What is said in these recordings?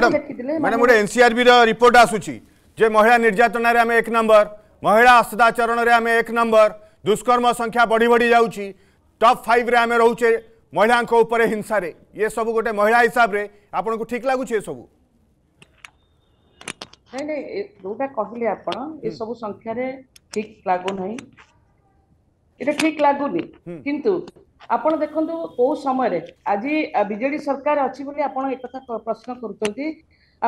madam madam ଗୋଟେ ଏନ୍ସିଆର୍ବିର report ଆସୁଛି ଯେ ମହିଳା ନିର୍ଯାତନାରେ ଆମେ ଏକ ନମ୍ବର ମହିଳା ଅସଦାଚରଣରେ ଆମେ ଏକ ନମ୍ବର ଦୁଷ୍କର୍ମ ସଂଖ୍ୟା ବଢ଼ି ବଢ଼ି ଯାଉଛି ଟପ୍ ଫାଇଭ୍ରେ ଆମେ ରହୁଛେ ମହିଳାଙ୍କ ଉପରେ ହିଂସାରେ ଇଏ ସବୁ ଗୋଟେ ମହିଳା ହିସାବରେ ଆପଣଙ୍କୁ ଠିକ୍ ଲାଗୁଛି ଏସବୁ ନାଇଁ ନାଇଁ ଯୋଉଟା କହିଲେ ଆପଣ ଏସବୁ ସଂଖ୍ୟାରେ ଠିକ୍ ଲାଗୁନାହିଁ এটা ঠিক লাগুনি কিন্তু ଆପଣ ଦେଖନ୍ତୁ କୋଉ ସମୟରେ ଆଜି ବିଜେଡି ସରକାର ଅଛି ବୋଲି ଆପଣ ଏକଥା ପ୍ରଶ୍ନ କରୁଛନ୍ତି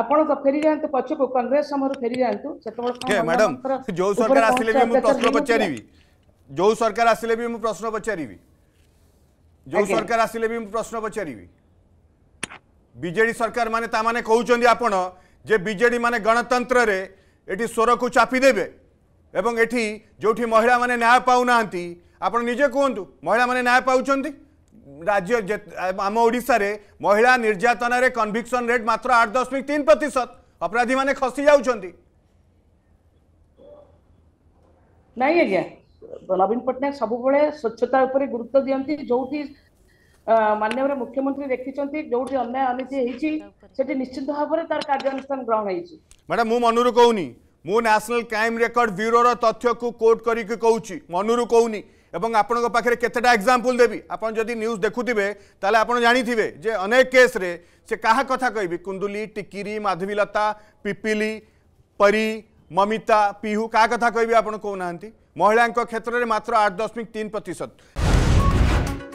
ଆପଣ ତ ଫେରି ଯାଆନ୍ତୁ ପଛକୁ କଂଗ୍ରେସ ସମୟରୁ ଫେରି ଯାଆନ୍ତୁ ସେତେବେଳେ ମ୍ୟାଡାମ ଯୋଉ ସରକାର ଆସିଲେ ବି ମୁଁ ପ୍ରଶ୍ନ ପଚାରିବି ଯୋଉ ସରକାର ଆସିଲେ ବି ମୁଁ ପ୍ରଶ୍ନ ପଚାରିବି ଯୋଉ ସରକାର ଆସିଲେ ବି ମୁଁ ପ୍ରଶ୍ନ ପଚାରିବି ବିଜେଡି ସରକାର ମାନେ ତାମାନେ କହୁଛନ୍ତି ଆପଣ ଯେ ବିଜେଡି ମାନେ ଗଣତନ୍ତ୍ରରେ ଏଠି ସ୍ୱରକୁ ଚାପିଦେବେ ଏବଂ ଏଠି ଯେଉଁଠି ମହିଳାମାନେ ନ୍ୟାୟ ପାଉନାହାନ୍ତି ଆପଣ ନିଜେ କୁହନ୍ତୁ ମହିଳାମାନେ ନ୍ୟାୟ ପାଉଛନ୍ତି ରାଜ୍ୟ ଆମ ଓଡ଼ିଶାରେ ମହିଳା ନିର୍ଯାତନାରେ କନଭିକ୍ସନ୍ ରେଟ୍ ମାତ୍ର ଆଠ ଦଶମିକ ତିନି ପ୍ରତିଶତ ଅପରାଧୀମାନେ ଖସି ଯାଉଛନ୍ତି ନାଇଁ ଆଜ୍ଞା ନବୀନ ପଟ୍ଟନାୟକ ସବୁବେଳେ ସ୍ୱଚ୍ଛତା ଉପରେ ଗୁରୁତ୍ୱ ଦିଅନ୍ତି ଯୋଉଠି ମାନ୍ୟବର ମୁଖ୍ୟମନ୍ତ୍ରୀ ଦେଖିଛନ୍ତି ଯୋଉଠି ଅନ୍ୟାୟ ଅନୀତି ହେଇଛି ସେଠି ନିଶ୍ଚିତ ଭାବରେ ତାର କାର୍ଯ୍ୟାନୁଷ୍ଠାନ ଗ୍ରହଣ ହେଇଛି ମ୍ୟାଡ଼ାମ ମୁଁ ମନରୁ କହୁନି ମୁଁ ନ୍ୟାସନାଲ କ୍ରାଇମ ରେକର୍ଡ ବ୍ୟୁରୋର ତଥ୍ୟକୁ କୋଟ୍ କରିକି କହୁଛି ମନରୁ କହୁନି এবং আপনার পাখে কতটা এক্সাম্পল দেবি আপনার যদি নিউজ দেখুবে তাহলে আপনার জাঁথিবে যে অনেক কেস্রে সে কাহা কথা কবি কুন্দুলি টিকিরি মাধবীলতা পিপিলি পরি মমিতা পিহু কাহা কথা কবি আপনার কৌ না মহিলা ক্ষেত্রে মাত্র আট দশমিক তিন প্রত